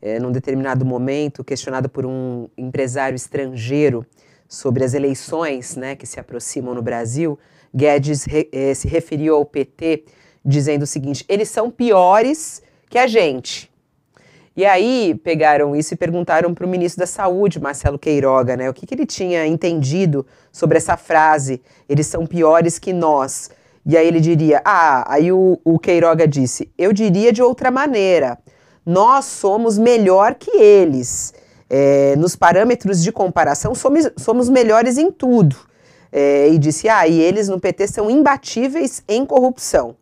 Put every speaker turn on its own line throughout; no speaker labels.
é, num determinado momento, questionado por um empresário estrangeiro sobre as eleições né, que se aproximam no Brasil, Guedes re, é, se referiu ao PT dizendo o seguinte: eles são piores que a gente. E aí pegaram isso e perguntaram para o ministro da Saúde, Marcelo Queiroga, né, o que, que ele tinha entendido sobre essa frase: eles são piores que nós. E aí ele diria: ah, aí o, o Queiroga disse: eu diria de outra maneira nós somos melhor que eles. É, nos parâmetros de comparação, somos, somos melhores em tudo. É, e disse, ah, e eles no PT são imbatíveis em corrupção.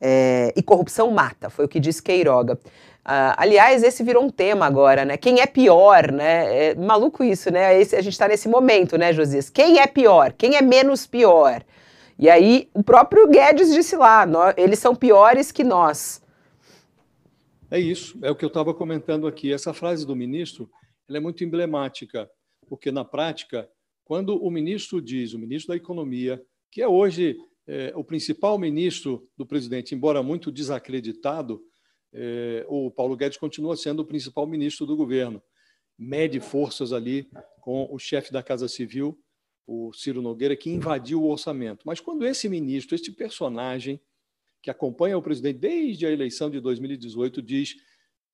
É, e corrupção mata, foi o que disse Queiroga. Ah, aliás, esse virou um tema agora, né? Quem é pior, né? É maluco isso, né? Esse, a gente está nesse momento, né, Josias? Quem é pior? Quem é menos pior? E aí, o próprio Guedes disse lá, nós, eles são piores que nós.
É isso, é o que eu estava comentando aqui. Essa frase do ministro é muito emblemática, porque na prática, quando o ministro diz, o ministro da Economia, que é hoje é, o principal ministro do presidente, embora muito desacreditado, é, o Paulo Guedes continua sendo o principal ministro do governo. Mede forças ali com o chefe da Casa Civil, o Ciro Nogueira, que invadiu o orçamento. Mas quando esse ministro, este personagem, que acompanha o presidente desde a eleição de 2018, diz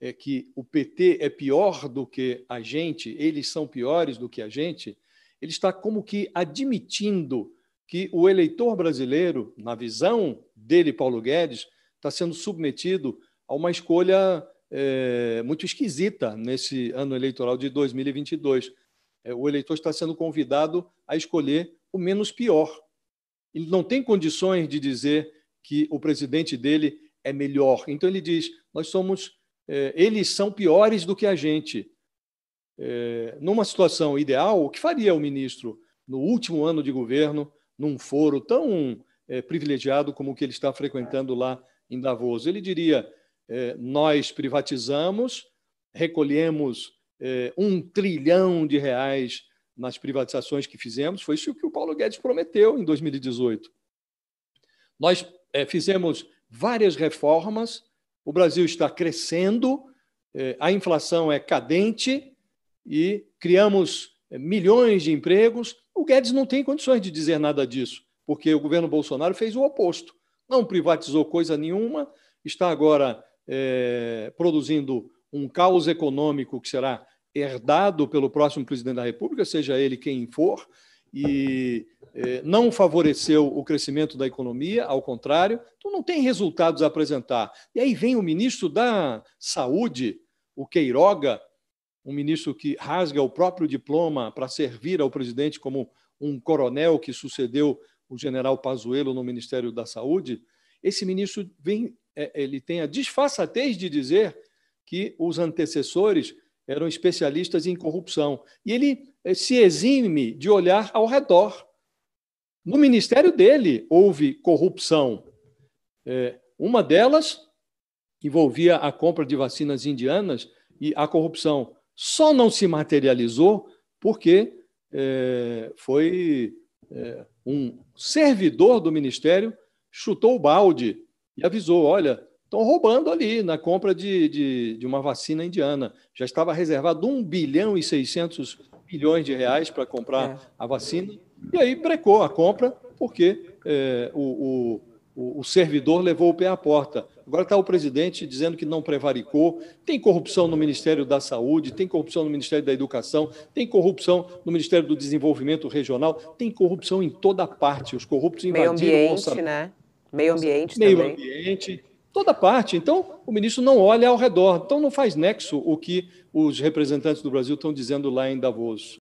é, que o PT é pior do que a gente, eles são piores do que a gente, ele está como que admitindo que o eleitor brasileiro, na visão dele, Paulo Guedes, está sendo submetido a uma escolha é, muito esquisita nesse ano eleitoral de 2022. É, o eleitor está sendo convidado a escolher o menos pior. Ele não tem condições de dizer que o presidente dele é melhor. Então ele diz: nós somos, é, eles são piores do que a gente. Eh, numa situação ideal, o que faria o ministro no último ano de governo, num foro tão é, privilegiado como o que ele está frequentando lá em Davos? Ele diria: nós privatizamos, recolhemos um trilhão de reais nas privatizações que fizemos, foi isso que o Paulo Guedes prometeu em 2018. Nós é, fizemos várias reformas, o Brasil está crescendo, é, a inflação é cadente e criamos é, milhões de empregos. O Guedes não tem condições de dizer nada disso, porque o governo Bolsonaro fez o oposto. Não privatizou coisa nenhuma, está agora é, produzindo um caos econômico que será herdado pelo próximo presidente da República, seja ele quem for, e é, não favoreceu o crescimento da economia, ao contrário, então não tem resultados a apresentar. E aí vem o ministro da Saúde, o Queiroga, um ministro que rasga o próprio diploma para servir ao presidente como um coronel que sucedeu o general Pazuello no Ministério da Saúde. Esse ministro vem, é, ele tem a disfarçatez de dizer que os antecessores eram especialistas em corrupção. E ele é, se exime de olhar ao redor no ministério dele houve corrupção. É, uma delas envolvia a compra de vacinas indianas e a corrupção só não se materializou porque é, foi é, um servidor do ministério chutou o balde e avisou: olha, estão roubando ali na compra de, de, de, uma vacina indiana. Já estava reservado 1 bilhão e 600 milhões de reais para comprar é. a vacina e aí brecou a compra, porque é, o, o, o servidor levou o pé à porta. Agora está o presidente dizendo que não prevaricou, tem corrupção no Ministério da Saúde, tem corrupção no Ministério da Educação, tem corrupção no Ministério do Desenvolvimento Regional, tem corrupção em toda parte. Os corruptos invadiram Meio ambiente, né?
Meio ambiente Meio também. ambiente,
toda parte. Então, o ministro não olha ao redor. Então, não faz nexo o que os representantes do Brasil estão dizendo lá em Davos.